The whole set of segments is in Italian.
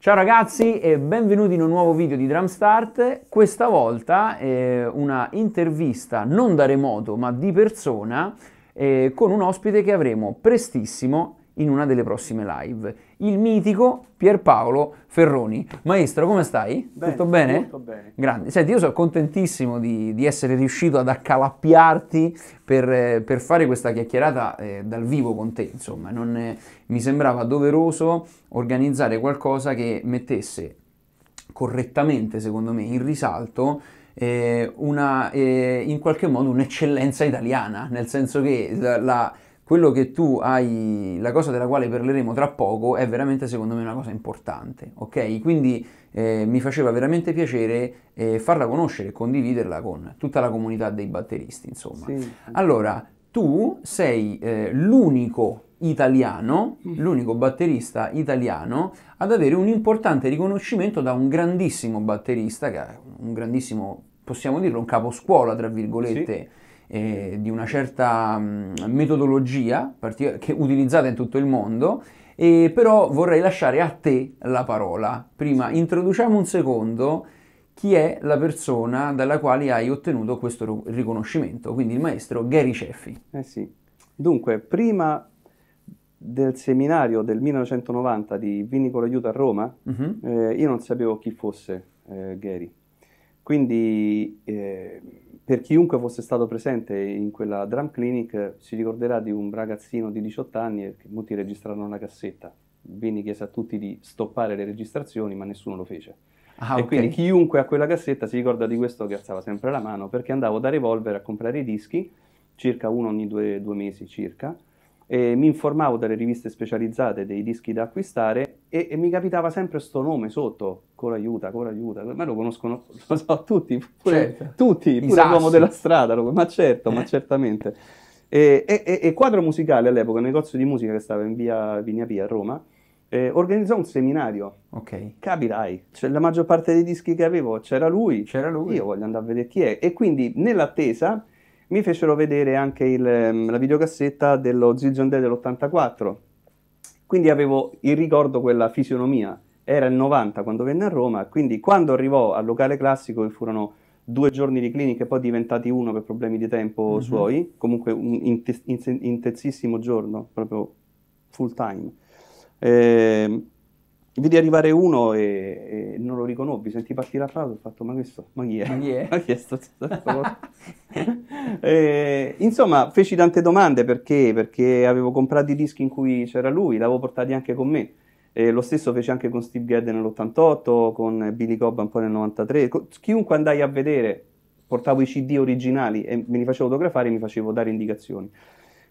Ciao ragazzi e benvenuti in un nuovo video di Drumstart. Questa volta eh, una intervista non da remoto ma di persona eh, con un ospite che avremo prestissimo in una delle prossime live il mitico Pierpaolo Ferroni. Maestro, come stai? Bene, tutto bene? Molto bene. Grande. Senti, io sono contentissimo di, di essere riuscito ad accalappiarti per, eh, per fare questa chiacchierata eh, dal vivo con te. Insomma, non, eh, mi sembrava doveroso organizzare qualcosa che mettesse correttamente, secondo me, in risalto eh, una, eh, in qualche modo un'eccellenza italiana, nel senso che la, la quello che tu hai, la cosa della quale parleremo tra poco è veramente secondo me una cosa importante, ok? Quindi eh, mi faceva veramente piacere eh, farla conoscere e condividerla con tutta la comunità dei batteristi, insomma. Sì. Allora, tu sei eh, l'unico italiano, mm. l'unico batterista italiano ad avere un importante riconoscimento da un grandissimo batterista, che è un grandissimo, possiamo dirlo, un caposcuola, tra virgolette. Sì eh, di una certa mh, mm, metodologia partic- che utilizzata in tutto il mondo, e però vorrei lasciare a te la parola. Prima introduciamo un secondo chi è la persona dalla quale hai ottenuto questo riconoscimento, quindi il maestro Gary Ceffi. Eh sì. Dunque, prima del seminario del 1990 di Vinicolo Aiuto a Roma, uh-huh. eh, io non sapevo chi fosse eh, Gary. Quindi eh, per chiunque fosse stato presente in quella drum clinic eh, si ricorderà di un ragazzino di 18 anni eh, che molti registrarono la cassetta. Vini chiese a tutti di stoppare le registrazioni, ma nessuno lo fece. Ah, e okay. quindi chiunque a quella cassetta si ricorda di questo che alzava sempre la mano perché andavo da Revolver a comprare i dischi, circa uno ogni due, due mesi circa, eh, mi informavo dalle riviste specializzate dei dischi da acquistare e, e mi capitava sempre questo nome sotto, Cora aiuta, Cora aiuta, ma lo conoscono lo so, tutti, pure, certo. tutti, pure l'uomo della strada, lo, ma certo, ma eh. certamente. E, e, e, quadro musicale all'epoca, un negozio di musica che stava in via Vignapia a Roma, eh, organizzò un seminario. Ok. Capirai, cioè, la maggior parte dei dischi che avevo c'era lui. C'era lui. Io voglio andare a vedere chi è. E quindi nell'attesa mi fecero vedere anche il, ehm, la videocassetta dello Zildjian Day dell'84. Quindi avevo il ricordo quella fisionomia. Era il 90 quando venne a Roma, quindi quando arrivò al locale classico che furono due giorni di clinica e poi diventati uno per problemi di tempo mm-hmm. suoi, comunque un intensissimo giorno, proprio full time. Eh, vidi arrivare uno e, e, non lo riconobbi, senti partire la frase, ho fatto ma questo, ma chi è? Ma chi è? ma chi è sto, sto, e, insomma, feci tante domande perché, perché avevo comprato i dischi in cui c'era lui, l'avevo portati anche con me. E lo stesso fece anche con Steve Gadd nell'88, con Billy Cobb un po' nel 93. Chiunque andai a vedere portavo i CD originali e me li facevo autografare e mi facevo dare indicazioni.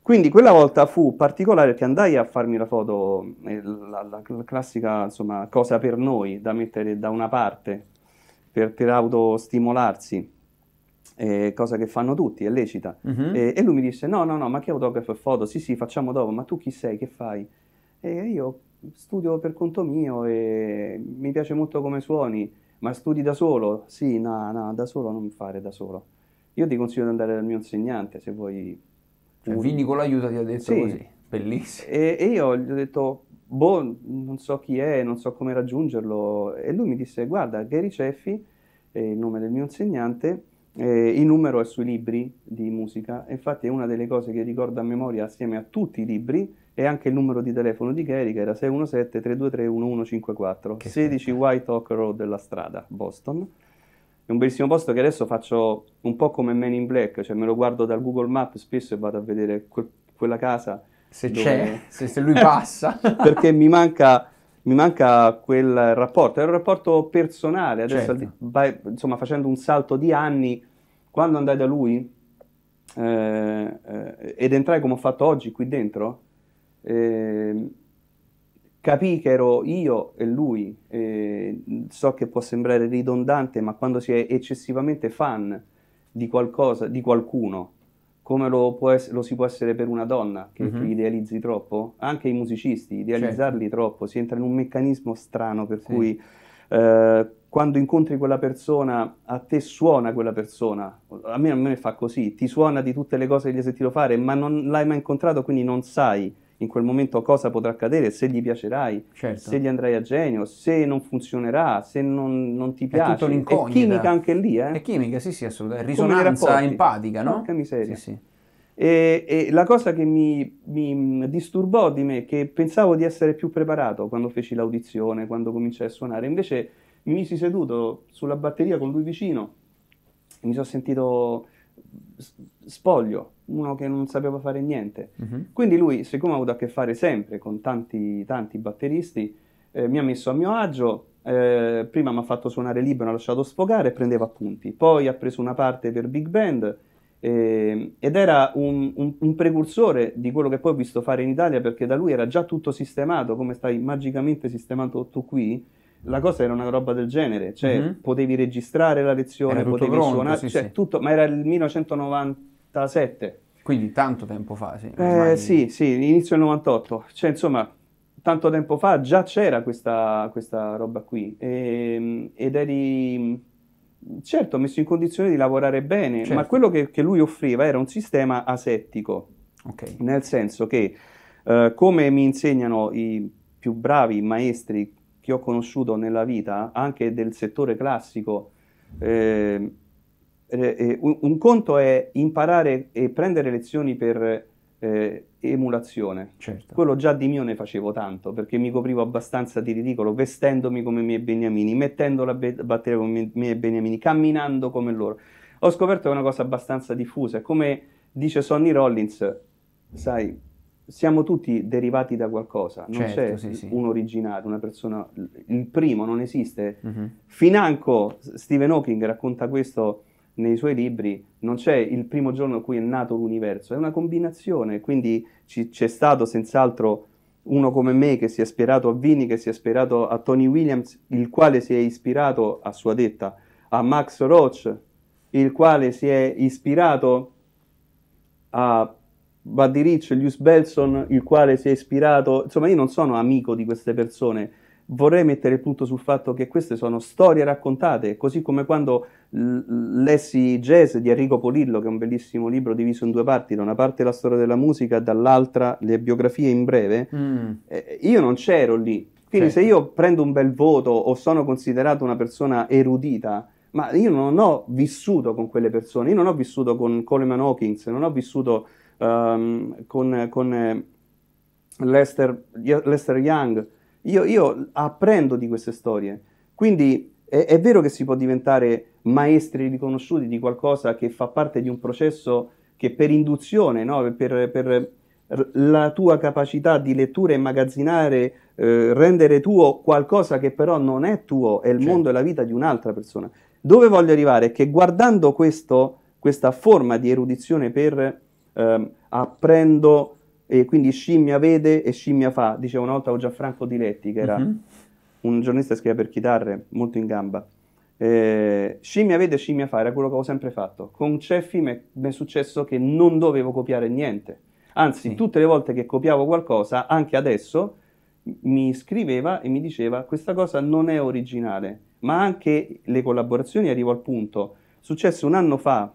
Quindi quella volta fu particolare perché andai a farmi la foto, la, eh, la, la classica insomma, cosa per noi da mettere da una parte per, per autostimolarsi, eh, cosa che fanno tutti, è lecita. Uh-huh. E, e, lui mi disse: No, no, no, ma che autografo e foto? Sì, sì, facciamo dopo, ma tu chi sei, che fai? E io studio per conto mio e mi piace molto come suoni, ma studi da solo? Sì, no, no, da solo non fare da solo. Io ti consiglio di andare dal mio insegnante se vuoi cioè, Vini con l'aiuto ti ha detto sì. così, bellissimo. E, e, io gli ho detto, boh, non so chi è, non so come raggiungerlo. E lui mi disse, guarda, Gary Ceffi, è il nome del mio insegnante, eh, il numero è sui libri di musica, infatti è una delle cose che ricordo a memoria assieme a tutti i libri e anche il numero di telefono di Gary che era 617-323-1154, 16 White Hawk Road della strada, Boston. È un bellissimo posto che adesso faccio un po' come Man in Black, cioè me lo guardo dal Google Map spesso e vado a vedere que- quella casa. Se dove... c'è, se, lui passa. perché mi manca mi manca quel rapporto, è un rapporto personale, adesso certo. by, insomma facendo un salto di anni, quando andai da lui eh, eh, ed entrai come ho fatto oggi qui dentro, eh, capì che ero io e lui. E so che può sembrare ridondante, ma quando si è eccessivamente fan di qualcosa, di qualcuno, come lo, es- lo si può essere per una donna che mm-hmm. idealizzi troppo, anche i musicisti, idealizzarli certo. troppo, si entra in un meccanismo strano per sì. cui eh, quando incontri quella persona, a te suona quella persona, a me, a me fa così, ti suona di tutte le cose che gli hai sentito fare, ma non l'hai mai incontrato, quindi non sai in quel momento cosa potrà accadere, se gli piacerai, certo. se gli andrai a genio, se non funzionerà, se non, non ti piace. È tutto l'incognita. È chimica anche lì, eh? È chimica, sì, sì, assolutamente. Risonanza empatica, no? Porca miseria. Sì, sì. E, e, la cosa che mi, mi, mm, disturbò di me, che pensavo di essere più preparato quando feci l'audizione, quando cominciai a suonare, invece mi misi seduto sulla batteria con lui vicino e mi sono sentito spoglio, uno che non sapeva fare niente. Mm-hmm. Quindi lui, siccome ha avuto a che fare sempre con tanti, tanti batteristi, eh, mi ha messo a mio agio, eh, prima mi ha fatto suonare libero, mi ha lasciato sfogare e prendeva appunti. Poi ha preso una parte per big band eh, ed era un, un, un, precursore di quello che poi ho visto fare in Italia perché da lui era già tutto sistemato, come stai magicamente sistemato tu qui. La cosa era una roba del genere, cioè mm-hmm. potevi registrare la lezione, potevi pronto, suonare, sì, cioè, sì. tutto, ma era il 1990 97. Quindi tanto tempo fa, sì. Eh, sì, sì, inizio del 98. Cioè, insomma, tanto tempo fa già c'era questa, questa roba qui. E, ehm, ed eri, certo, messo in condizione di lavorare bene, certo. ma quello che, che, lui offriva era un sistema asettico. Okay. Nel senso che, eh, come mi insegnano i più bravi maestri che ho conosciuto nella vita, anche del settore classico, eh, eh, eh, un, conto è imparare e prendere lezioni per eh, emulazione. Certo. Quello già di mio ne facevo tanto, perché mi coprivo abbastanza di ridicolo, vestendomi come i miei beniamini, mettendo la be- batteria come i miei beniamini, camminando come loro. Ho scoperto che è una cosa abbastanza diffusa, come dice Sonny Rollins, sai, siamo tutti derivati da qualcosa, non certo, c'è sì, sì. un originato, una persona, il primo non esiste. Mm-hmm. Financo Stephen Hawking racconta questo nei suoi libri non c'è il primo giorno in cui è nato l'universo, è una combinazione, quindi ci, c'è stato senz'altro uno come me che si è ispirato a Vini, che si è ispirato a Tony Williams, il quale si è ispirato a sua detta a Max Roach, il quale si è ispirato a Buddy Rich, Lius Belson, il quale si è ispirato, insomma io non sono amico di queste persone, vorrei mettere il punto sul fatto che queste sono storie raccontate, così come quando lessi Jazz di Enrico Polillo, che è un bellissimo libro diviso in due parti, da una parte la storia della musica, dall'altra le biografie in breve, mm. eh, io non c'ero lì. Quindi certo. se io prendo un bel voto o sono considerato una persona erudita, ma io non ho vissuto con quelle persone, io non ho vissuto con Coleman Hawkins, non ho vissuto um, con, con eh, Lester, Lester Young, io, io apprendo di queste storie. Quindi è, è, vero che si può diventare maestri riconosciuti di qualcosa che fa parte di un processo che per induzione, no? per, per la tua capacità di lettura e immagazzinare, eh, rendere tuo qualcosa che però non è tuo, è il certo. mondo e la vita di un'altra persona. Dove voglio arrivare? Che guardando questo, questa forma di erudizione per eh, apprendo e quindi scimmia vede e scimmia fa. Diceva una volta Gianfranco Diletti, che era uh-huh. un giornalista che scriveva per chitarre, molto in gamba. Eh, scimmia vede scimmia fa, era quello che avevo sempre fatto. Con Ceffi mi è successo che non dovevo copiare niente. Anzi, sì. tutte le volte che copiavo qualcosa, anche adesso, mi scriveva e mi diceva questa cosa non è originale, ma anche le collaborazioni arrivo al punto. Successo un anno fa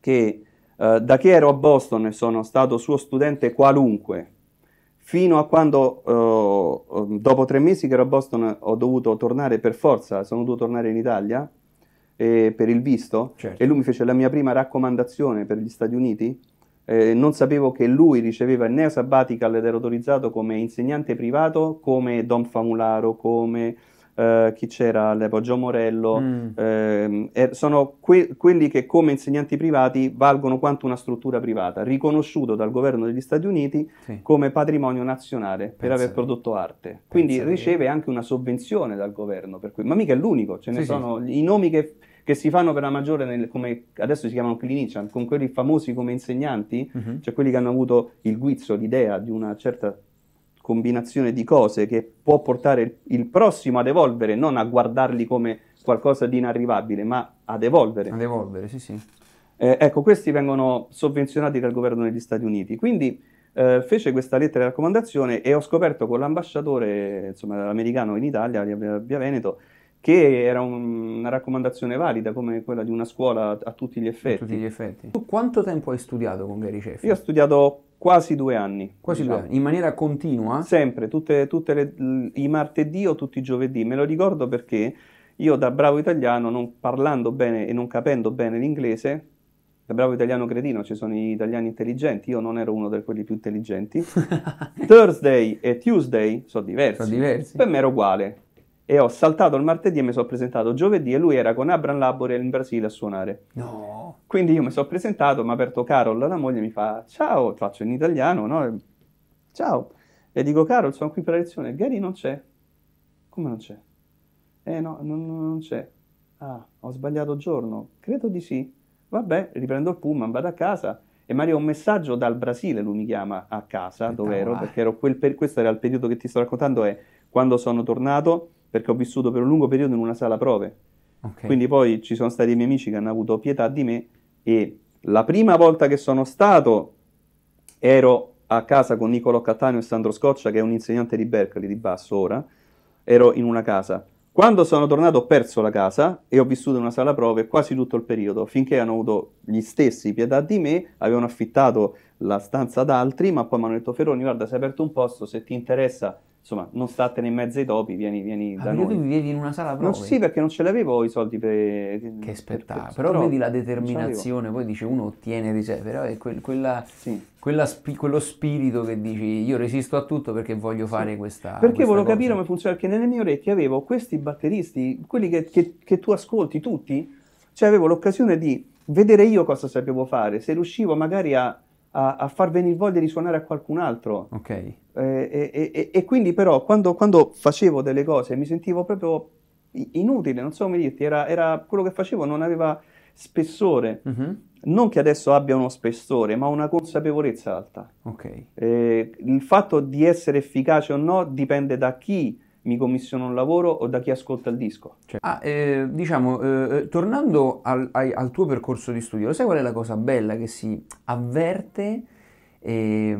che eh, da che ero a Boston e sono stato suo studente qualunque, fino a quando eh, mm, dopo tre mesi che ero a Boston ho dovuto tornare per forza, sono dovuto tornare in Italia eh, per il visto certo. e lui mi fece la mia prima raccomandazione per gli Stati Uniti. Eh, non sapevo che lui riceveva il neo sabbatical ed era autorizzato come insegnante privato, come Don Famularo, come eh, chi c'era all'epoca, Gio Morello, mm. eh, sono que- quelli che come insegnanti privati valgono quanto una struttura privata, riconosciuto dal governo degli Stati Uniti sì. come patrimonio nazionale Pensa per aver prodotto arte. Pensa Quindi riceve anche una sovvenzione dal governo, per cui, ma mica è l'unico, ce ne sì, sono sì. i nomi che che si fanno per la maggiore, nel, come adesso si chiamano clinician, con quelli famosi come insegnanti, mm-hmm. cioè quelli che hanno avuto il guizzo, l'idea di una certa combinazione di cose che può portare il prossimo ad evolvere, non a guardarli come qualcosa di inarrivabile, ma ad evolvere. Ad evolvere, sì, sì. Eh, ecco, questi vengono sovvenzionati dal governo degli Stati Uniti. Quindi eh, fece questa lettera di raccomandazione e ho scoperto con l'ambasciatore insomma, americano in Italia, via Veneto, che era un, una raccomandazione valida come quella di una scuola a, a tutti gli effetti. A tutti gli effetti. Tu quanto tempo hai studiato con Gary Sheffield? Io ho studiato quasi due anni. Quasi diciamo. due anni, in maniera continua? Sempre, tutte, tutte le, i martedì o tutti i giovedì, me lo ricordo perché io da bravo italiano, non parlando bene e non capendo bene l'inglese, da bravo italiano cretino, ci sono gli italiani intelligenti, io non ero uno di quelli più intelligenti, Thursday e Tuesday sono diversi. sono diversi, per me era uguale, e ho saltato il martedì e mi sono presentato giovedì e lui era con Abram Labore in Brasile a suonare. No. Quindi io mi sono presentato, mi ha aperto Carol, la moglie, mi fa ciao, faccio in italiano, no? Ciao. E dico Carol, sono qui per la lezione. Gary non c'è. Come non c'è? Eh no, non, non c'è. Ah, ho sbagliato giorno. Credo di sì. Vabbè, riprendo il pullman, vado a casa e mi arriva un messaggio dal Brasile, lui mi chiama a casa, dove ero, perché ero quel per... questo era il periodo che ti sto raccontando, è quando sono tornato perché ho vissuto per un lungo periodo in una sala prove. Okay. Quindi poi ci sono stati i miei amici che hanno avuto pietà di me e la prima volta che sono stato ero a casa con Niccolò Cattaneo e Sandro Scoccia, che è un insegnante di Berkeley, di basso ora, ero in una casa. Quando sono tornato ho perso la casa e ho vissuto in una sala prove quasi tutto il periodo, finché hanno avuto gli stessi pietà di me, avevano affittato la stanza ad altri, ma poi mi hanno detto Ferroni, guarda, si è aperto un posto, se ti interessa, insomma, non statene in mezzo ai topi, vieni, vieni ah, da noi. tu vivi in una sala proprio? No, sì, perché non ce l'avevo i soldi per... Che spettacolo, per, per, però, però, vedi la determinazione, poi dice uno ottiene di sé, però è quel, quella, sì. spi, quello spirito che dici io resisto a tutto perché voglio fare sì. questa Perché questa volevo cosa. capire come funziona, perché nelle mie orecchie avevo questi batteristi, quelli che, che, che tu ascolti tutti, cioè avevo l'occasione di vedere io cosa sapevo fare, se riuscivo magari a a, a far venire voglia di suonare a qualcun altro. Ok. Eh, e, e, e, e quindi però quando, quando, facevo delle cose mi sentivo proprio inutile, non so come dirti, era, era quello che facevo non aveva spessore. Mm-hmm. Non che adesso abbia uno spessore, ma una consapevolezza alta. Ok. Eh, il fatto di essere efficace o no dipende da chi mi commissiono un lavoro o da chi ascolta il disco. Cioè. Ah, eh, diciamo, eh, eh tornando al, ai, al, tuo percorso di studio, sai qual è la cosa bella che si avverte eh,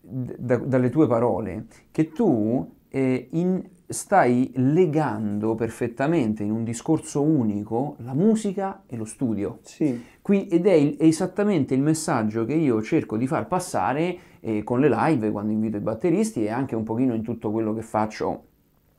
d- dalle tue parole? Che tu eh, in stai legando perfettamente in un discorso unico la musica e lo studio. Sì. Qui, ed è, il, è, esattamente il messaggio che io cerco di far passare eh, con le live quando invito i batteristi e anche un pochino in tutto quello che faccio,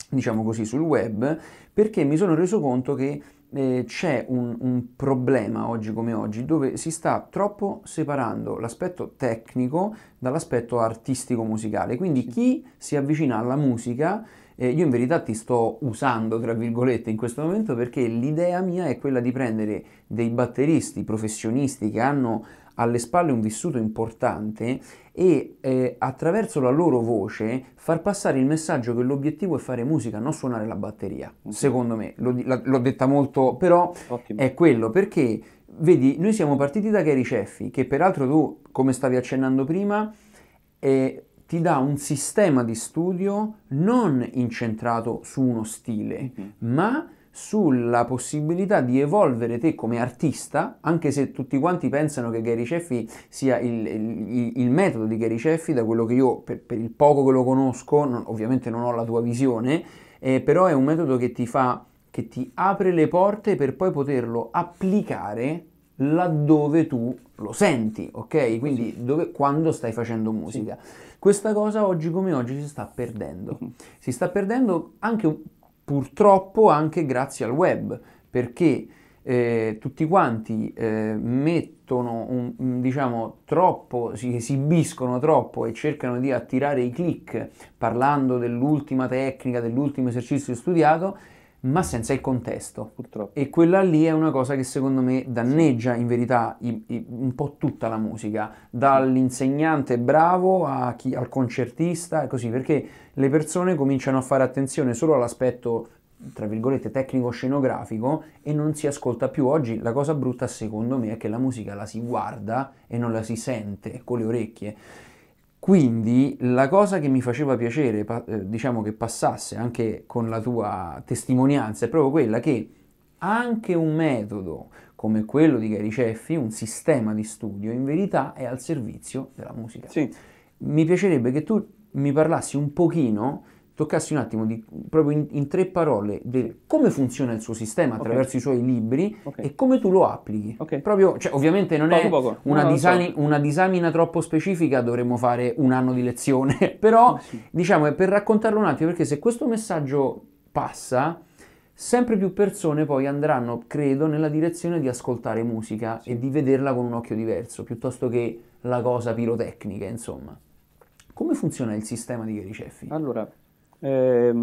diciamo così, sul web, perché mi sono reso conto che eh, c'è un, un, problema oggi come oggi dove si sta troppo separando l'aspetto tecnico dall'aspetto artistico musicale. Quindi chi si avvicina alla musica eh, io in verità ti sto usando, tra virgolette, in questo momento perché l'idea mia è quella di prendere dei batteristi professionisti che hanno alle spalle un vissuto importante e eh, attraverso la loro voce far passare il messaggio che l'obiettivo è fare musica, non suonare la batteria. Okay. Secondo me, l'ho, l'ho, detta molto, però Ottimo. è quello perché vedi, noi siamo partiti da Gary Ceffi, che peraltro tu, come stavi accennando prima, eh, ti dà un sistema di studio non incentrato su uno stile, mm-hmm. ma sulla possibilità di evolvere te come artista, anche se tutti quanti pensano che Gary Ceffi sia il, il, il metodo di Gary Ceffi, da quello che io, per, per il poco che lo conosco, non, ovviamente non ho la tua visione, eh, però è un metodo che ti fa, che ti apre le porte per poi poterlo applicare laddove tu lo senti, ok? Quindi dove, quando stai facendo musica. Sì. Questa cosa oggi come oggi si sta perdendo. Mm-hmm. si sta perdendo anche purtroppo anche grazie al web, perché eh, tutti quanti eh, mettono, un, diciamo, troppo, si esibiscono troppo e cercano di attirare i click parlando dell'ultima tecnica, dell'ultimo esercizio studiato ma senza il contesto. Purtroppo. E quella lì è una cosa che secondo me danneggia in verità i, i, un po' tutta la musica, dall'insegnante bravo chi, al concertista e così, perché le persone cominciano a fare attenzione solo all'aspetto tra virgolette tecnico scenografico e non si ascolta più oggi la cosa brutta secondo me è che la musica la si guarda e non la si sente con le orecchie quindi la cosa che mi faceva piacere, eh, diciamo che passasse anche con la tua testimonianza, è proprio quella che anche un metodo come quello di Gary Ceffi, un sistema di studio, in verità è al servizio della musica. Sì. Mi piacerebbe che tu mi parlassi un pochino toccassi un attimo di, proprio in, in, tre parole del come funziona il suo sistema attraverso okay. i suoi libri okay. e come tu lo applichi. Okay. Proprio, cioè, ovviamente non poco, è poco. Una, no, disani, so. una, disamina troppo specifica, dovremmo fare un anno di lezione, però oh, sì. diciamo è per raccontarlo un attimo perché se questo messaggio passa, sempre più persone poi andranno, credo, nella direzione di ascoltare musica sì. e di vederla con un occhio diverso, piuttosto che la cosa pirotecnica, insomma. Come funziona il sistema di Gary Ceffi? Allora, eh,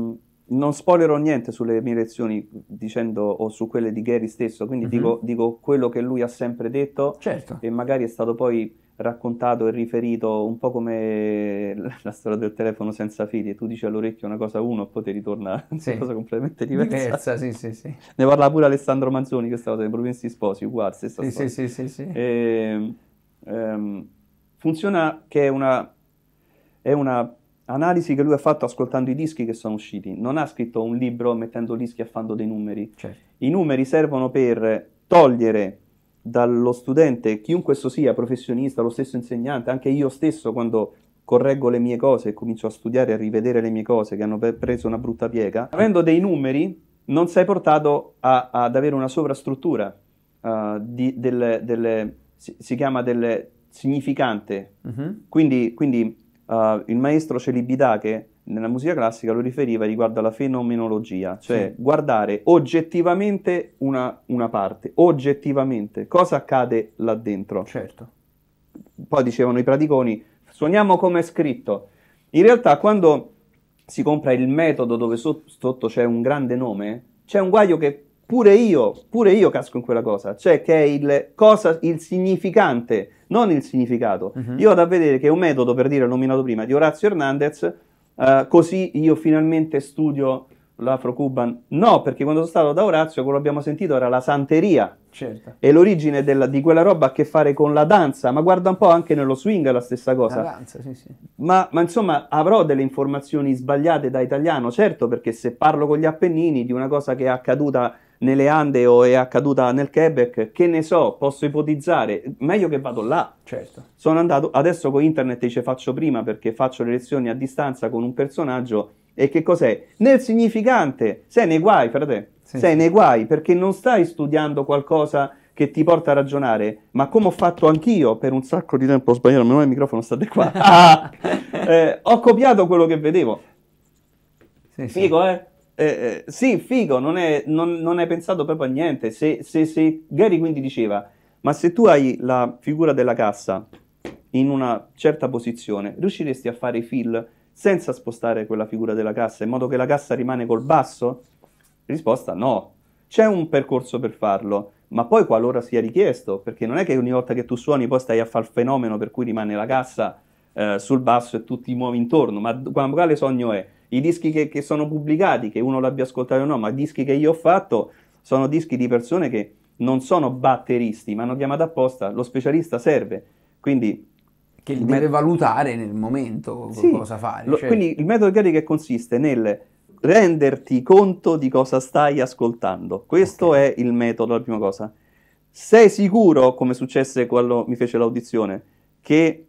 non spoilerò niente sulle mie lezioni dicendo, o su quelle di Gary stesso, quindi mm-hmm. dico, dico, quello che lui ha sempre detto certo. e magari è stato poi raccontato e riferito un po' come la storia del telefono senza fili, tu dici all'orecchio una cosa uno e poi ti ritorna sì. una cosa completamente diversa. diversa sì, sì, sì. Ne parla pure Alessandro Manzoni questa cosa dei provinsi sposi, uguale, stessa sì, storia. Sì, sì, sì, e, um, ehm, funziona che è una, è una analisi che lui ha fatto ascoltando i dischi che sono usciti, non ha scritto un libro mettendo dischi e fando dei numeri. Certo. I numeri servono per togliere dallo studente, chiunque esso sia, professionista, lo stesso insegnante, anche io stesso quando correggo le mie cose e comincio a studiare e a rivedere le mie cose che hanno preso una brutta piega, avendo dei numeri non sei portato a, ad avere una sovrastruttura uh, di, delle, delle, si, si, chiama del significante. Uh-huh. Quindi, quindi uh, il maestro Celibidache nella musica classica lo riferiva riguardo alla fenomenologia, cioè sì. guardare oggettivamente una, una, parte, oggettivamente cosa accade là dentro. Certo. Poi dicevano i praticoni, suoniamo come è scritto. In realtà quando si compra il metodo dove so- sotto c'è un grande nome, c'è un guaio che pure io, pure io casco in quella cosa, cioè che è il, cosa, il significante non il significato. Uh-huh. Io vado a vedere che è un metodo, per dire, nominato prima, di Orazio Hernandez, uh, così io finalmente studio l'afro-cuban. No, perché quando sono stato da Orazio, quello che abbiamo sentito era la santeria. Certo. E l'origine della, di quella roba ha a che fare con la danza, ma guarda un po' anche nello swing è la stessa cosa. La danza, sì, sì. Ma, ma, insomma avrò delle informazioni sbagliate da italiano, certo, perché se parlo con gli Appennini di una cosa che è accaduta nelle Ande o è accaduta nel Quebec, che ne so, posso ipotizzare, meglio che vado là. Certo. Sono andato, adesso con internet ci faccio prima perché faccio le lezioni a distanza con un personaggio e che cos'è? Nel significante, sei nei guai, frate, sì. sei nei guai perché non stai studiando qualcosa che ti porta a ragionare, ma come ho fatto anch'io per un sacco di tempo, ho sbagliato, ma non il microfono, state qua, ah! eh, ho copiato quello che vedevo. Sì, Fico, sì. eh? Eh, eh, sì, figo, non è, non, non è, pensato proprio a niente. Se, se, se, Gary quindi diceva, ma se tu hai la figura della cassa in una certa posizione, riusciresti a fare i fill senza spostare quella figura della cassa, in modo che la cassa rimane col basso? Risposta no. C'è un percorso per farlo, ma poi qualora sia richiesto, perché non è che ogni volta che tu suoni poi stai a fare il fenomeno per cui rimane la cassa eh, sul basso e tu ti muovi intorno, ma quale sogno è? i dischi che, che sono pubblicati, che uno l'abbia ascoltato o no, ma i dischi che io ho fatto sono dischi di persone che non sono batteristi, ma hanno chiamato apposta, lo specialista serve, quindi... Che deve met- valutare nel momento sì, cosa fare. Lo, cioè... Quindi il metodo Gary che consiste nel renderti conto di cosa stai ascoltando, questo okay. è il metodo, la prima cosa. Sei sicuro, come successe quando mi fece l'audizione, che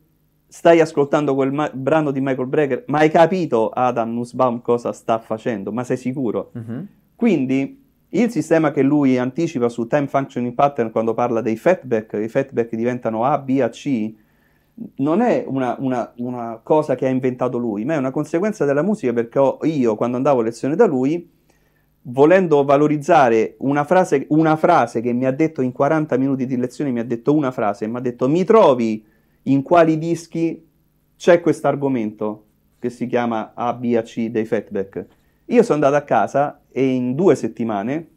stai ascoltando quel ma- brano di Michael Brecker, ma hai capito Adam Nussbaum cosa sta facendo? Ma sei sicuro? Mm-hmm. Quindi il sistema che lui anticipa su time functioning pattern quando parla dei fatback, i fatback diventano A, B, A, C, non è una, una, una, cosa che ha inventato lui, ma è una conseguenza della musica perché io quando andavo a lezione da lui, volendo valorizzare una frase, una frase che mi ha detto in 40 minuti di lezione, mi ha detto una frase, mi ha detto mi trovi in quali dischi c'è questo argomento che si chiama A, B, A, C dei fatback. Io sono andato a casa e in due settimane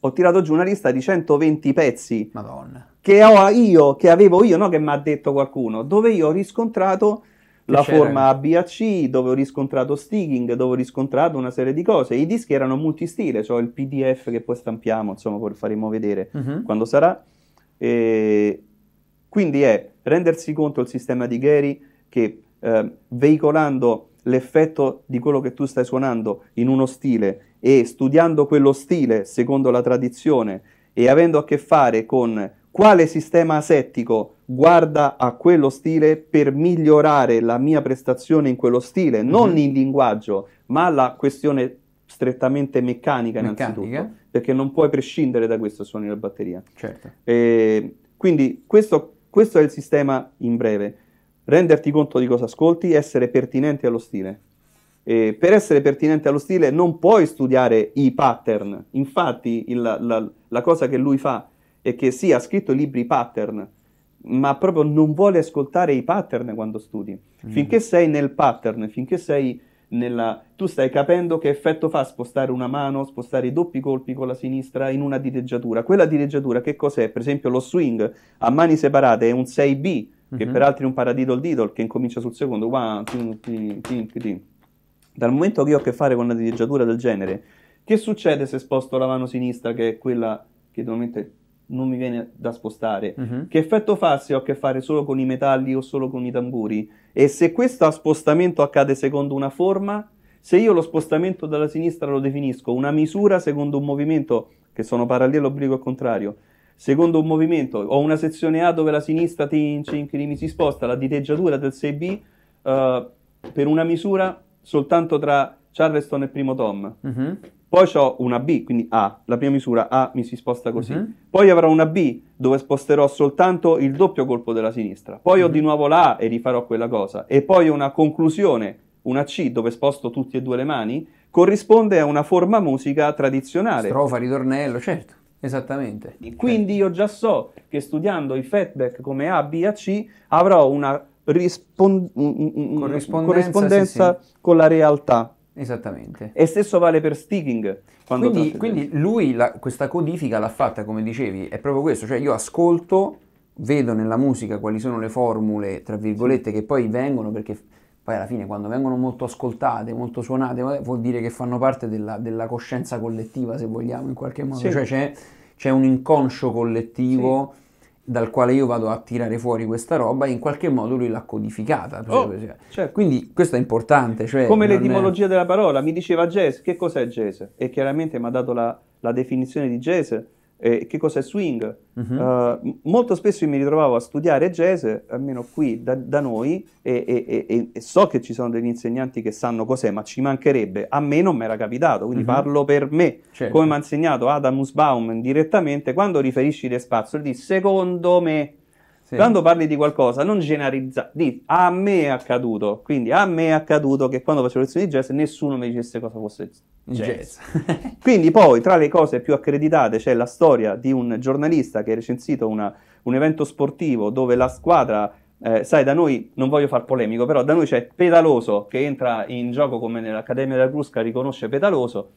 ho tirato giù una lista di 120 pezzi Madonna. che ho io, che avevo io, no che mi ha detto qualcuno, dove io ho riscontrato che la c'era. forma A, B, A, C, dove ho riscontrato sticking, dove ho riscontrato una serie di cose. I dischi erano multistile, cioè il PDF che poi stampiamo, insomma, poi faremo vedere uh-huh. quando sarà. E quindi è rendersi conto il sistema di Gary che eh, veicolando l'effetto di quello che tu stai suonando in uno stile e studiando quello stile secondo la tradizione e avendo a che fare con quale sistema asettico guarda a quello stile per migliorare la mia prestazione in quello stile, mhm. non mm-hmm. il linguaggio, ma la questione strettamente meccanica, meccanica innanzitutto, perché non puoi prescindere da questo suono della batteria. Certo. E ehm, quindi questo questo è il sistema in breve. Renderti conto di cosa ascolti, essere pertinente allo stile. E per essere pertinente allo stile non puoi studiare i pattern. Infatti il, la, la cosa che lui fa è che sì, ha scritto libri pattern, ma proprio non vuole ascoltare i pattern quando studi. Mm. Finché sei nel pattern, finché sei nella... tu stai capendo che effetto fa spostare una mano, spostare i doppi colpi con la sinistra in una direggiatura. Quella direggiatura che cos'è? Per esempio lo swing a mani separate è un 6B, che mm-hmm. peraltro è un paradiddle diddle che incomincia sul secondo. Dal momento che ho a che fare con una direggiatura del genere, che succede se sposto la mano sinistra, che è quella che normalmente non mi viene da spostare? Mm-hmm. Che effetto fa se ho a che fare solo con i metalli o solo con i tamburi? E se questo spostamento accade secondo una forma, se io lo spostamento dalla sinistra lo definisco una misura secondo un movimento, che sono parallelo, obbligo e contrario, secondo un movimento, ho una sezione A dove la sinistra tin, cin, mi si sposta, la diteggiatura del 6B uh, eh, per una misura soltanto tra Charleston e primo Tom. Mm-hmm. Poi ho una B, quindi A, la prima misura A mi si sposta così. Uh-huh. Poi avrò una B dove sposterò soltanto il doppio colpo della sinistra. Poi uh-huh. ho di mhm. nuovo la A e rifarò quella cosa. E poi una conclusione, una C dove sposto tutte e due le mani, corrisponde a una forma musica tradizionale. Strofa, ritornello, certo. Esattamente. Quindi io già so che studiando i feedback come A, B, A, C avrò una rispon- corrispondenza, corrispondenza sì, sì. con la realtà. Esattamente. E stesso vale per Sticking. Quindi, quindi lui la, questa codifica l'ha fatta, come dicevi, è proprio questo, cioè io ascolto, vedo nella musica quali sono le formule, tra virgolette, sì. che poi vengono, perché poi alla fine quando vengono molto ascoltate, molto suonate, vuol dire che fanno parte della, della coscienza collettiva, se vogliamo, in qualche modo. Sì. Cioè c'è, c'è, un inconscio collettivo. Sì dal quale io vado a tirare fuori questa roba e in qualche modo lui l'ha codificata. Oh, cioè, certo. Quindi questo è importante. Cioè Come l'etimologia è... della parola, mi diceva Jese, che cos'è Jese? E chiaramente mi ha dato la, la definizione di Jese eh, che cos'è swing. Uh-huh. Uh, molto spesso mi ritrovavo a studiare jazz, almeno qui da, da noi, e, e, e, e, so che ci sono degli insegnanti che sanno cos'è, ma ci mancherebbe. A me non mi era capitato, quindi uh-huh. parlo per me. Certo. Come mi ha insegnato Adam Usbaum direttamente, quando riferisci le spazzole, di secondo me sì. Quando parli di qualcosa, non generalizza, di a me è accaduto, quindi a me è accaduto che quando facevo lezioni di jazz nessuno mi dicesse cosa fosse jazz. jazz. quindi poi tra le cose più accreditate c'è la storia di un giornalista che ha recensito una, un evento sportivo dove la squadra eh, sai, da noi, non voglio far polemico, però da noi c'è Pedaloso che entra in gioco come nell'Accademia della Crusca, riconosce Pedaloso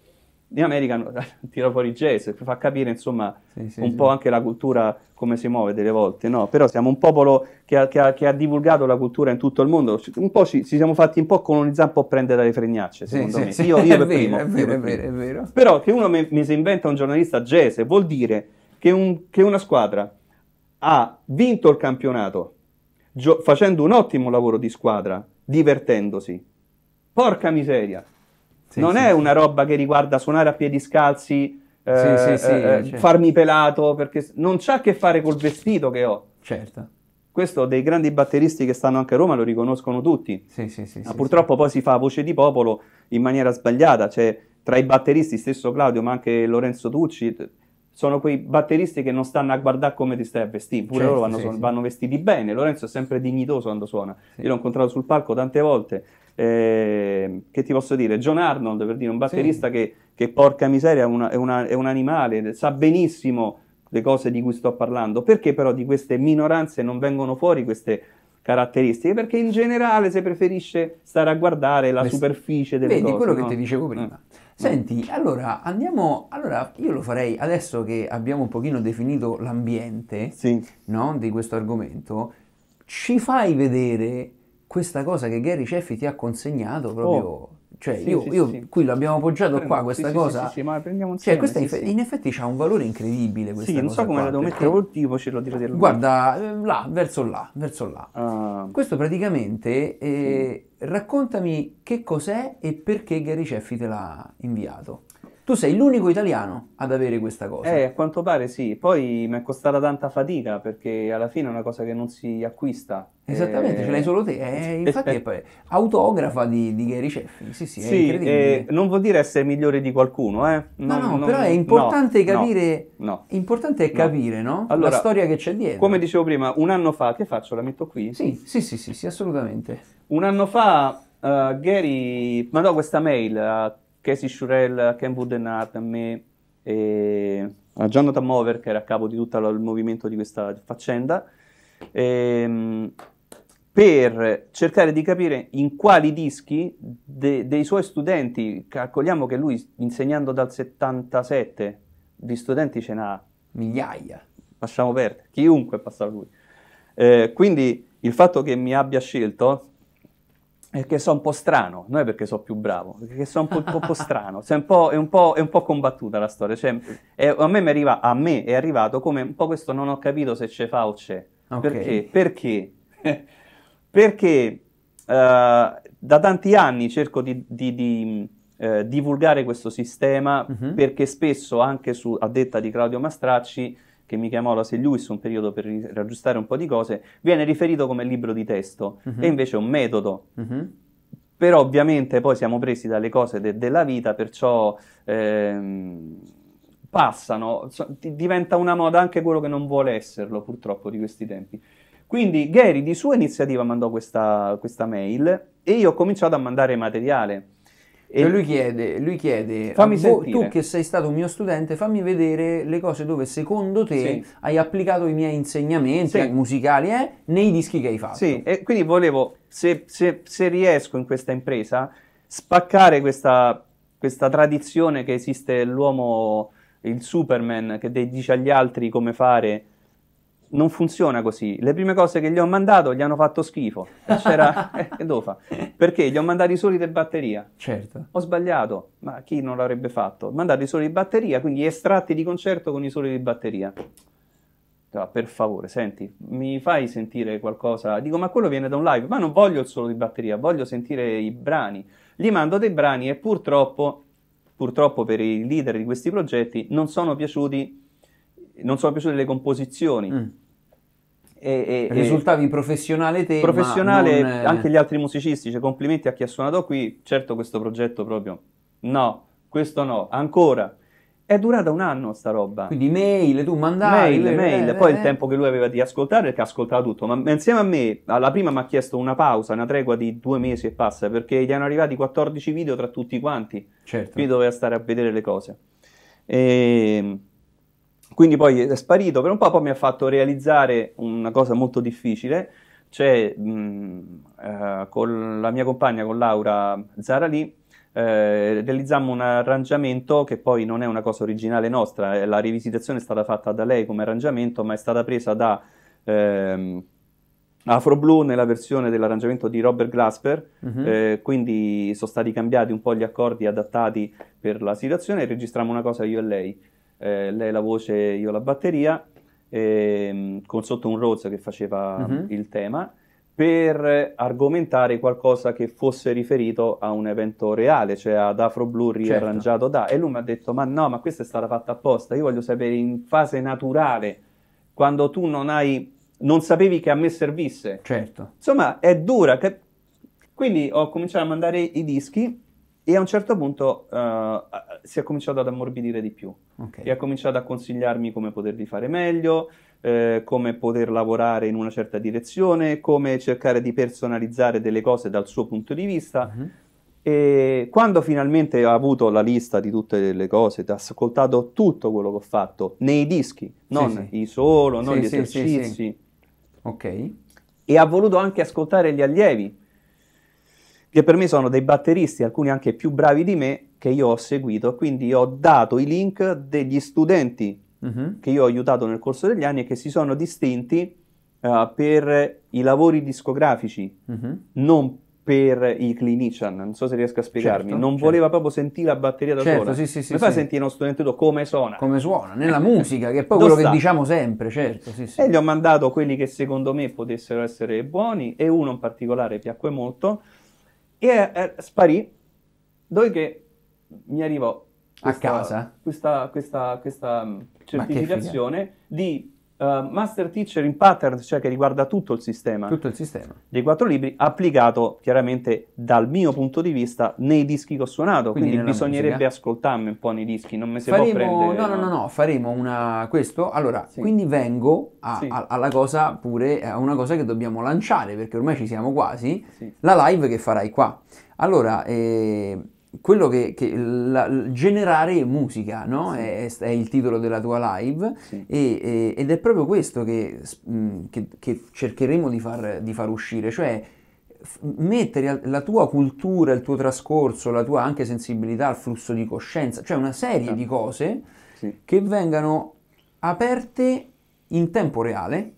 in America tira fuori jazz, fa capire insomma sì, sì, un sì. po' anche la cultura come si muove delle volte, no? Però siamo un popolo che ha, che ha, che ha divulgato la cultura in tutto il mondo, un po' ci, ci siamo fatti un po' colonizzare, un po' prendere dalle fregnacce, secondo me. Io, io per vero, primo. È vero, è vero, è vero. Però che uno mi, mi, si inventa un giornalista jazz vuol dire che, un, che una squadra ha vinto il campionato gio- facendo un ottimo lavoro di squadra, divertendosi. Porca miseria! Sì, non sì, è una roba che riguarda suonare a piedi scalzi, eh, sì, sì, eh, eh, eh, certo. farmi pelato, perché non c'ha a che fare col vestito che ho. Certo. Questo dei grandi batteristi che stanno anche a Roma lo riconoscono tutti. Ma purtroppo poi si fa voce di popolo in maniera sbagliata. Cioè, tra i batteristi, stesso Claudio, ma anche Lorenzo Tucci, sono quei batteristi che non stanno a guardare come ti stai a vestire, pure certo, loro vanno, sì, son, sì. vanno, vestiti bene, Lorenzo è sempre dignitoso quando suona, sì. io l'ho incontrato sul palco tante volte, eh, che ti posso dire, John Arnold per dire, un batterista che, che, porca miseria è, una, è, una, è un animale, sa benissimo le cose di cui sto parlando, perché però di queste minoranze non vengono fuori queste caratteristiche, perché in generale si preferisce stare a guardare la superficie delle Vedi, cose. Vedi quello no? che ti dicevo prima. Eh. Senti, allora andiamo, allora io lo farei adesso che abbiamo un pochino definito l'ambiente sì. no, di questo argomento, ci fai vedere questa cosa che Gary Ceffi ti ha consegnato proprio... Oh. Cioè, sì, io, sì, io sì. qui l'abbiamo appoggiato qua, questa cosa. ma prendiamo cioè, insieme, cioè, questa in, in effetti ha un valore incredibile. Questa sì, non so come la devo mettere, perché... tipo ce l'ho di Guarda, là, verso là, verso là. Uh. Questo praticamente eh, raccontami che cos'è e perché Gary Ceffi te l'ha inviato. Tu sei l'unico italiano ad avere questa cosa. Eh, a quanto pare sì. Poi mi è costata tanta fatica perché alla fine è una cosa che non si acquista. Esattamente, eh, ce l'hai eh, solo te. Eh, infatti è poi, autografa di, di Gary Sheffield. Sì, sì, sì eh, non vuol dire essere migliore di qualcuno, eh. Non, no, no, non, però è importante no, capire... No, Importante è capire, no? Allora, La storia che c'è dietro. Come dicevo prima, un anno fa, che faccio? La metto qui? Sì, sì, sì, sì, sì assolutamente. Un anno fa uh, Gary mandò questa mail a Casey Shurel, Ken a me e a Jonathan Mover che era a capo di tutto il movimento di questa faccenda ehm, per cercare di capire in quali dischi de- dei suoi studenti, calcoliamo che lui insegnando dal 77 di studenti ce n'ha migliaia, lasciamo perdere, chiunque è passato lui. Eh, quindi il fatto che mi abbia scelto perché so un po' strano, non è perché sono più bravo, perché so un po', un po strano, cioè un po', è, un po', è, un po', combattuta la storia, cioè, è, a, me arriva, a, me è arrivato come un po' questo non ho capito se c'è fa o c'è, okay. perché, perché, perché uh, da tanti anni cerco di, di, di uh, divulgare questo sistema, mm-hmm. perché spesso anche su, a detta di Claudio Mastracci, che mi chiamò la Lewis un periodo per raggiustare un po' di cose, viene riferito come libro di testo uh-huh. e invece è un metodo. Uh-huh. Però ovviamente poi siamo presi dalle cose de- della vita, perciò ehm, passano, so, di- diventa una moda anche quello che non vuole esserlo purtroppo di questi tempi. Quindi Gary di sua iniziativa mandò questa, questa mail e io ho cominciato a mandare materiale e cioè lui chiede, lui chiede voi, ah, boh, tu che sei stato un mio studente, fammi vedere le cose dove secondo te sì. hai applicato i miei insegnamenti sì. Eh, musicali eh, nei dischi che hai fatto. Sì, e quindi volevo, se, se, se riesco in questa impresa, spaccare questa, questa tradizione che esiste l'uomo, il Superman, che dice agli altri come fare non funziona così. Le prime cose che gli ho mandato gli hanno fatto schifo. C'era, eh, dove fa? Perché gli ho mandato i soli di batteria. Certo. Ho sbagliato, ma chi non l'avrebbe fatto? Mandato i soli di batteria, quindi estratti di concerto con i soli di batteria. Ah, per favore, senti, mi fai sentire qualcosa? Dico, ma quello viene da un live, ma non voglio il solo di batteria, voglio sentire i brani. Gli mando dei brani e purtroppo, purtroppo per i leader di questi progetti, non sono piaciuti non sono piaciute le composizioni. Mm. E, e, Risultavi e professionale te. Professionale non... Eh, anche gli altri musicisti, cioè complimenti a chi ha suonato qui, certo questo progetto proprio no, questo no, ancora. È durata un anno sta roba. Quindi mail, tu mandavi... Mail, eh, mail, eh, poi eh. il tempo che lui aveva di ascoltare, perché ascoltava tutto, ma insieme a me, alla prima mi ha chiesto una pausa, una tregua di due mesi e passa, perché gli hanno arrivati 14 video tra tutti quanti. Certo. Qui doveva stare a vedere le cose. E ehm, quindi poi è sparito per un po', poi mi ha fatto realizzare una cosa molto difficile, cioè mh, eh, con la mia compagna, con Laura Zarali, eh, realizzammo un arrangiamento che poi non è una cosa originale nostra, eh, la rivisitazione è stata fatta da lei come arrangiamento, ma è stata presa da ehm, Afro Blue nella versione dell'arrangiamento di Robert Glasper, uh-huh. eh, quindi sono stati cambiati un po' gli accordi adattati per la situazione e registrammo una cosa io e lei eh, lei la voce, io la batteria, ehm, con sotto un Rhodes che faceva mm-hmm. il tema, per argomentare qualcosa che fosse riferito a un evento reale, cioè ad Afro Blue certo. riarrangiato certo. da. E lui mi ha detto, ma no, ma questa è stata fatta apposta, io voglio sapere in fase naturale, quando tu non hai... Non sapevi che a me servisse. Certo. Insomma, è dura. Quindi ho cominciato a mandare i dischi e a un certo punto uh, si è cominciato ad ammorbidire di più okay. e ha cominciato a consigliarmi come potervi fare meglio, eh, come poter lavorare in una certa direzione, come cercare di personalizzare delle cose dal suo punto di vista. Uh-huh. E quando finalmente ho avuto la lista di tutte le cose, ho ascoltato tutto quello che ho fatto nei dischi, non sì, sì. i solo, non sì, gli esercizi. Ok. E ha voluto anche ascoltare gli allievi che per me sono dei batteristi, alcuni anche più bravi di me, che io ho seguito, quindi ho dato i link degli studenti uh-huh. che io ho aiutato nel corso degli anni e che si sono distinti uh, per i lavori discografici, uh-huh. non per i clinician, non so se riesco a spiegarmi, certo, non certo. voleva proprio sentire la batteria da certo, sola. Sì, sì, sì, fa sì. sentire uno studente come suona. Come suona, nella musica, che è poi quello sta. che diciamo sempre, certo. Sì, sì. E gli ho mandato quelli che secondo me potessero essere buoni e uno in particolare piacque molto, e eh, sparì, che mi arrivò questa, a casa questa, questa, questa mm, certificazione di Uh, master Teacher in Pattern, cioè che riguarda tutto il sistema. Tutto il sistema. Dei quattro libri, applicato chiaramente dal mio punto di vista nei dischi che ho suonato. Quindi, quindi bisognerebbe musica. ascoltarmi un po' nei dischi, non mi si faremo, può prendere. No, no, no, no, faremo una, questo. Allora, sì. quindi vengo a, sì. a, alla cosa pure, a una cosa che dobbiamo lanciare, perché ormai ci siamo quasi, sì. la live che farai qua. Allora, eh, quello che, che la, generare musica no? sì. è, è, il titolo della tua live sì. e, e, ed è proprio questo che, che, che cercheremo di far, di far, uscire, cioè mettere la tua cultura, il tuo trascorso, la tua anche sensibilità al flusso di coscienza, cioè una serie certo. sì. di cose che vengano aperte in tempo reale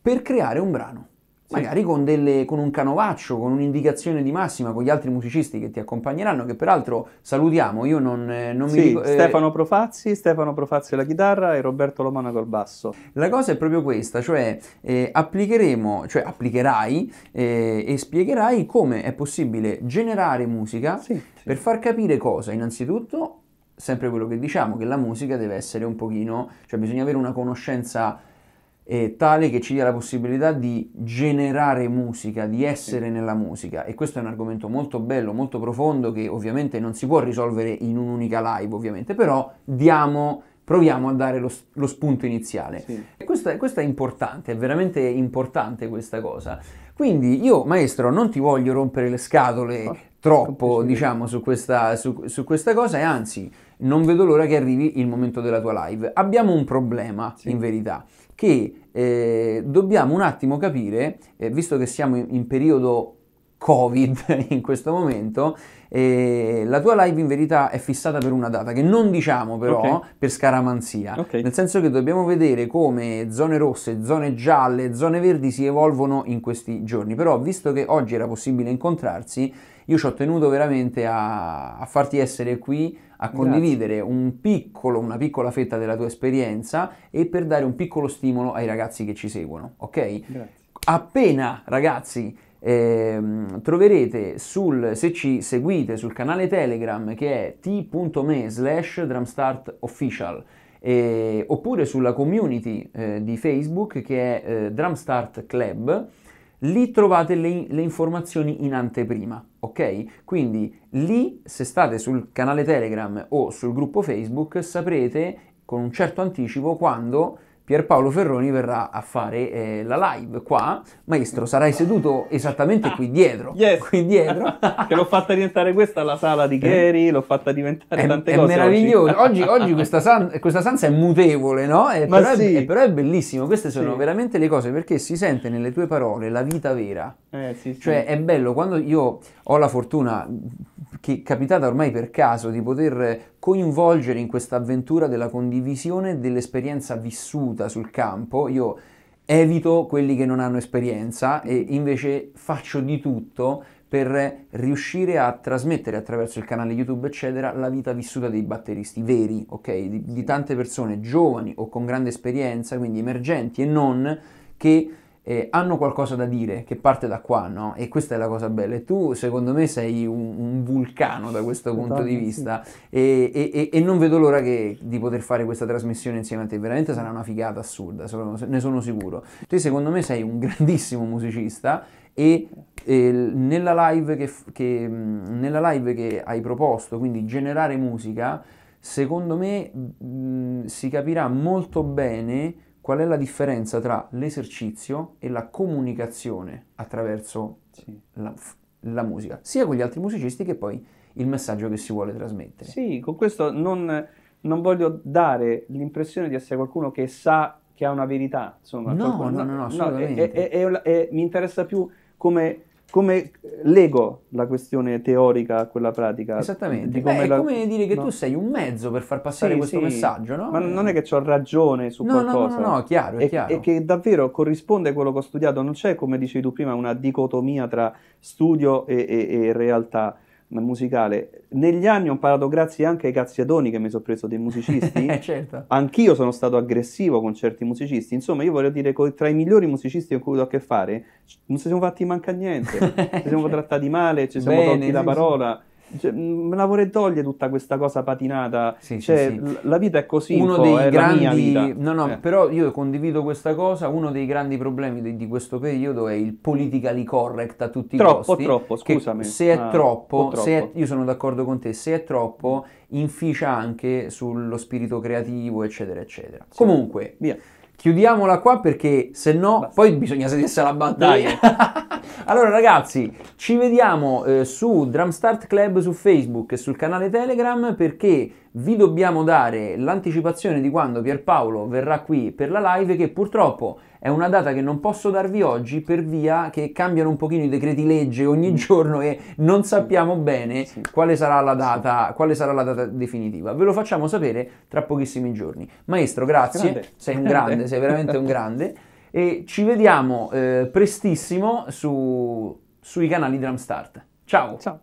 per creare un brano magari con, delle, con, un canovaccio, con un'indicazione di massima, con gli altri musicisti che ti accompagneranno, che peraltro salutiamo, io non, eh, non mi ricordo... Eh... Stefano Profazzi, Stefano Profazzi la chitarra e Roberto Lomana col basso. La cosa è proprio questa, cioè eh, applicheremo, cioè applicherai eh, e spiegherai come è possibile generare musica sì, sì. per far capire cosa innanzitutto, sempre quello che diciamo, che la musica deve essere un pochino, cioè bisogna avere una conoscenza eh, tale che ci dia la possibilità di generare musica, di essere sì. nella musica e questo è un argomento molto bello, molto profondo che ovviamente non si può risolvere in un'unica live ovviamente, però diamo proviamo a dare lo, lo spunto iniziale. Sì. E questo, questa, è importante, è veramente importante questa cosa. Quindi io, maestro, non ti voglio rompere le scatole oh, troppo, diciamo, su questa, su, su questa, cosa e anzi, non vedo l'ora che arrivi il momento della tua live. Abbiamo un problema, sì. in verità che eh, dobbiamo un attimo capire, eh, visto che siamo in, in, periodo Covid in questo momento, eh, la tua live in verità è fissata per una data che non diciamo però okay. per scaramanzia, okay. nel senso che dobbiamo vedere come zone rosse, zone gialle, zone verdi si evolvono in questi giorni, però visto che oggi era possibile incontrarsi, io ci ho tenuto veramente a, a farti essere qui, a condividere un piccolo, una piccola fetta della tua esperienza e per dare un piccolo stimolo ai ragazzi che ci seguono, ok? Grazie. Appena, ragazzi, eh, troverete sul, se ci seguite sul canale Telegram che è t.me slash drumstartofficial eh, oppure sulla community eh, di Facebook che è eh, Drumstart Club lì trovate le, le, informazioni in anteprima, ok? Quindi lì, se state sul canale Telegram o sul gruppo Facebook, saprete con un certo anticipo quando Pierpaolo Ferroni verrà a fare eh, la live qua. Maestro, sarai seduto esattamente qui dietro. Yes. Qui dietro. che l'ho fatta diventare questa la sala di eh? Gheri, l'ho fatta diventare è, tante è cose. È meraviglioso. Oggi, oggi questa, san, questa, stanza è mutevole, no? Eh, è, però, sì. è, eh, però, è, bellissimo. Queste sono sì. veramente le cose perché si sente nelle tue parole la vita vera. Eh, sì, cioè, è bello quando io ho la fortuna che è capitata ormai per caso di poter coinvolgere in questa avventura della condivisione dell'esperienza vissuta sul campo. Io evito quelli che non hanno esperienza e invece faccio di tutto per riuscire a trasmettere attraverso il canale YouTube, eccetera, la vita vissuta dei batteristi veri, ok? Di, di tante persone giovani o con grande esperienza, quindi emergenti e non, che eh, hanno qualcosa da dire che parte da qua, no? E questa è la cosa bella. E tu, secondo me, sei un, un vulcano da questo punto di vista. Sì. E, e, e, non vedo l'ora che, di poter fare questa trasmissione insieme a te. Veramente sarà una figata assurda, ne sono sicuro. Tu, secondo me, sei un grandissimo musicista e eh, nella, live che, che, mm, nella live che hai proposto, quindi generare musica, secondo me mh, mm, si capirà molto bene qual è la differenza tra l'esercizio e la comunicazione attraverso sì. la, la, musica, sia con gli altri musicisti che poi il messaggio che si vuole trasmettere. Sì, con questo non, non voglio dare l'impressione di essere qualcuno che sa che ha una verità, insomma. No, qualcuno, no, no, no, assolutamente. No, e, e, e, mi interessa più come come lego la questione teorica a quella pratica. Esattamente, come Beh, la... è come dire che no. tu sei un mezzo per far passare sì, questo sì. messaggio, no? Ma non è che ho ragione su no, qualcosa. No, no, no, chiaro, è, è chiaro. E che davvero corrisponde a quello che ho studiato, non c'è, come dicevi tu prima, una dicotomia tra studio e, e, e realtà musicale. Negli anni ho imparato grazie anche ai cazziatoni che mi sono preso dei musicisti. Eh, certo. Anch'io sono stato aggressivo con certi musicisti. Insomma, io voglio dire tra i migliori musicisti con cui ho a che fare non si sono fatti manca niente. ci siamo cioè. trattati male, ci siamo Bene, tolti la sì, parola. Sì cioè, me la vorrei togliere tutta questa cosa patinata. Sì, cioè, sì, sì. La vita è così. Uno dei grandi. No, no, eh. però io condivido questa cosa. Uno dei grandi problemi di, di questo periodo è il politically correct a tutti troppo, i costi. Troppo, troppo, scusami. Se è ah, troppo, Se è, io sono d'accordo con te, se è troppo, mm. inficia anche sullo spirito creativo, eccetera, eccetera. Comunque, via chiudiamola qua perché se no Basta. poi bisogna sedersi alla battaglia. allora ragazzi, ci vediamo eh, su Drumstart Club su Facebook e sul canale Telegram perché vi dobbiamo dare l'anticipazione di quando Pierpaolo verrà qui per la live che purtroppo è una data che non posso darvi oggi per via che cambiano un pochino i decreti legge ogni mm. giorno e non sappiamo bene quale sarà la data, sarà la data definitiva. Ve lo facciamo sapere tra pochissimi giorni. Maestro, grazie, grande. sei un grande, sei veramente un grande e ci vediamo eh, prestissimo su, sui canali Drumstart. Ciao! Ciao!